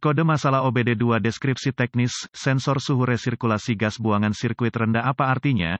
Kode masalah OBD2 deskripsi teknis, sensor suhu resirkulasi gas buangan sirkuit rendah apa artinya?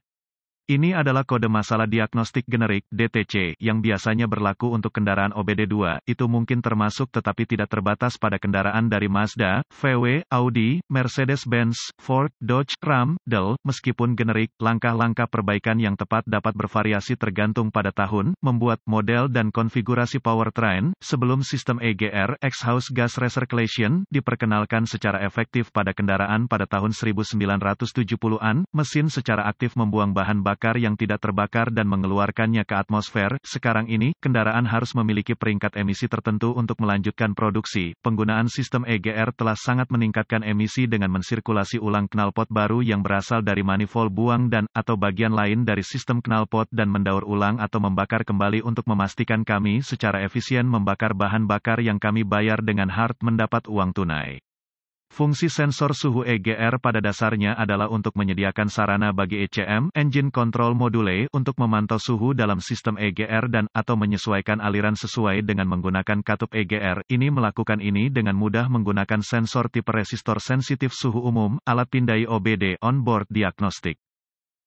Ini adalah kode masalah diagnostik generik (DTC) yang biasanya berlaku untuk kendaraan OBD2, itu mungkin termasuk tetapi tidak terbatas pada kendaraan dari Mazda, VW, Audi, Mercedes-Benz, Ford, Dodge, Ram, Dell. Meskipun generik, langkah-langkah perbaikan yang tepat dapat bervariasi tergantung pada tahun, membuat model dan konfigurasi powertrain. Sebelum sistem EGR (exhaust gas recirculation) diperkenalkan secara efektif pada kendaraan pada tahun 1970-an, mesin secara aktif membuang bahan bakar bakar yang tidak terbakar dan mengeluarkannya ke atmosfer. Sekarang ini, kendaraan harus memiliki peringkat emisi tertentu untuk melanjutkan produksi. Penggunaan sistem EGR telah sangat meningkatkan emisi dengan mensirkulasi ulang knalpot baru yang berasal dari manifold buang dan atau bagian lain dari sistem knalpot dan mendaur ulang atau membakar kembali untuk memastikan kami secara efisien membakar bahan bakar yang kami bayar dengan hard mendapat uang tunai. Fungsi sensor suhu EGR pada dasarnya adalah untuk menyediakan sarana bagi ECM (Engine Control Module) untuk memantau suhu dalam sistem EGR dan atau menyesuaikan aliran sesuai dengan menggunakan katup EGR. Ini melakukan ini dengan mudah menggunakan sensor tipe resistor sensitif suhu umum, alat pindai OBD (Onboard Diagnostik).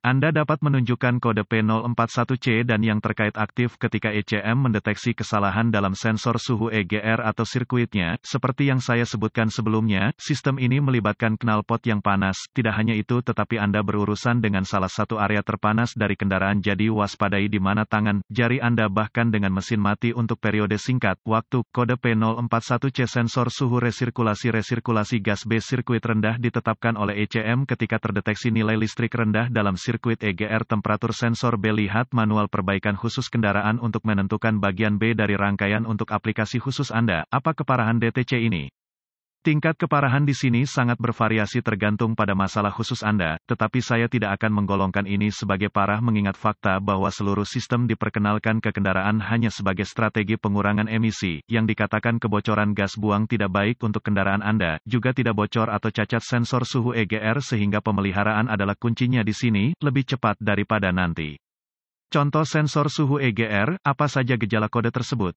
Anda dapat menunjukkan kode P041C dan yang terkait aktif ketika ECM mendeteksi kesalahan dalam sensor suhu EGR atau sirkuitnya. Seperti yang saya sebutkan sebelumnya, sistem ini melibatkan knalpot yang panas. Tidak hanya itu, tetapi Anda berurusan dengan salah satu area terpanas dari kendaraan, jadi waspadai di mana tangan, jari Anda bahkan dengan mesin mati untuk periode singkat. Waktu kode P041C sensor suhu resirkulasi resirkulasi gas B sirkuit rendah ditetapkan oleh ECM ketika terdeteksi nilai listrik rendah dalam sirkuit sirkuit EGR temperatur sensor B lihat manual perbaikan khusus kendaraan untuk menentukan bagian B dari rangkaian untuk aplikasi khusus Anda. Apa keparahan DTC ini? Tingkat keparahan di sini sangat bervariasi tergantung pada masalah khusus Anda, tetapi saya tidak akan menggolongkan ini sebagai parah mengingat fakta bahwa seluruh sistem diperkenalkan ke kendaraan hanya sebagai strategi pengurangan emisi, yang dikatakan kebocoran gas buang tidak baik untuk kendaraan Anda, juga tidak bocor atau cacat sensor suhu EGR sehingga pemeliharaan adalah kuncinya di sini, lebih cepat daripada nanti. Contoh sensor suhu EGR, apa saja gejala kode tersebut?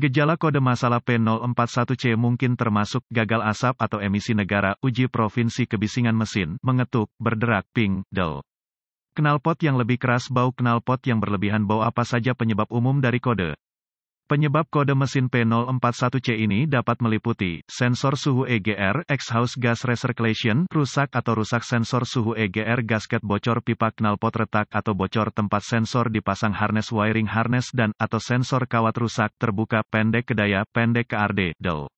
Gejala kode masalah P041C mungkin termasuk gagal asap atau emisi negara, uji provinsi kebisingan mesin, mengetuk, berderak, ping, del. Knalpot yang lebih keras bau knalpot yang berlebihan bau apa saja penyebab umum dari kode. Penyebab kode mesin P041C ini dapat meliputi sensor suhu EGR, exhaust gas recirculation, rusak atau rusak sensor suhu EGR, gasket bocor, pipa knalpot retak atau bocor, tempat sensor dipasang harness wiring harness dan atau sensor kawat rusak, terbuka, pendek ke daya, pendek ke RD, DEL.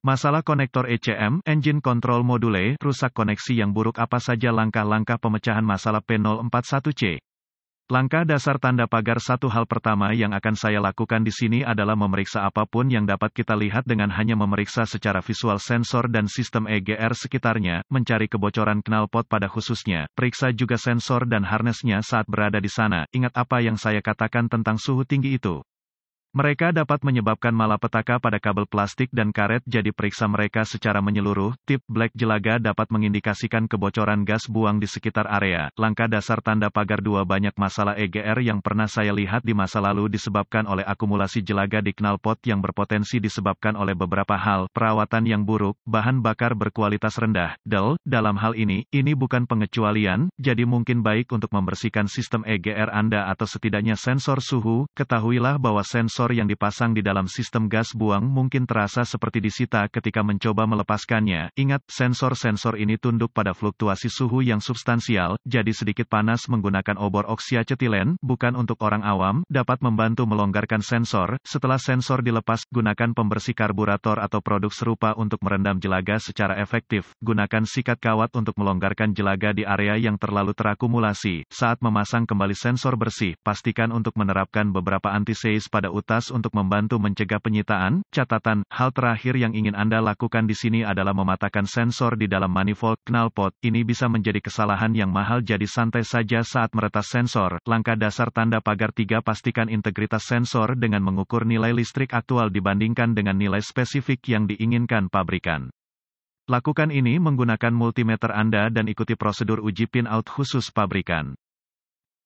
Masalah konektor ECM, engine control module, rusak koneksi yang buruk apa saja langkah-langkah pemecahan masalah P041C. Langkah dasar tanda pagar satu hal pertama yang akan saya lakukan di sini adalah memeriksa apapun yang dapat kita lihat dengan hanya memeriksa secara visual sensor dan sistem EGR sekitarnya, mencari kebocoran knalpot pada khususnya, periksa juga sensor dan harnessnya saat berada di sana, ingat apa yang saya katakan tentang suhu tinggi itu. Mereka dapat menyebabkan malapetaka pada kabel plastik dan karet jadi periksa mereka secara menyeluruh. Tip black jelaga dapat mengindikasikan kebocoran gas buang di sekitar area. Langkah dasar tanda pagar dua banyak masalah EGR yang pernah saya lihat di masa lalu disebabkan oleh akumulasi jelaga di knalpot yang berpotensi disebabkan oleh beberapa hal, perawatan yang buruk, bahan bakar berkualitas rendah. Del, dalam hal ini, ini bukan pengecualian, jadi mungkin baik untuk membersihkan sistem EGR Anda atau setidaknya sensor suhu, ketahuilah bahwa sensor sensor yang dipasang di dalam sistem gas buang mungkin terasa seperti disita ketika mencoba melepaskannya. Ingat, sensor-sensor ini tunduk pada fluktuasi suhu yang substansial, jadi sedikit panas menggunakan obor oksia oksiacetilen, bukan untuk orang awam, dapat membantu melonggarkan sensor. Setelah sensor dilepas, gunakan pembersih karburator atau produk serupa untuk merendam jelaga secara efektif. Gunakan sikat kawat untuk melonggarkan jelaga di area yang terlalu terakumulasi. Saat memasang kembali sensor bersih, pastikan untuk menerapkan beberapa antiseize pada utas untuk membantu mencegah penyitaan. Catatan, hal terakhir yang ingin Anda lakukan di sini adalah mematakan sensor di dalam manifold knalpot. Ini bisa menjadi kesalahan yang mahal jadi santai saja saat meretas sensor. Langkah dasar tanda pagar 3 pastikan integritas sensor dengan mengukur nilai listrik aktual dibandingkan dengan nilai spesifik yang diinginkan pabrikan. Lakukan ini menggunakan multimeter Anda dan ikuti prosedur uji pin-out khusus pabrikan.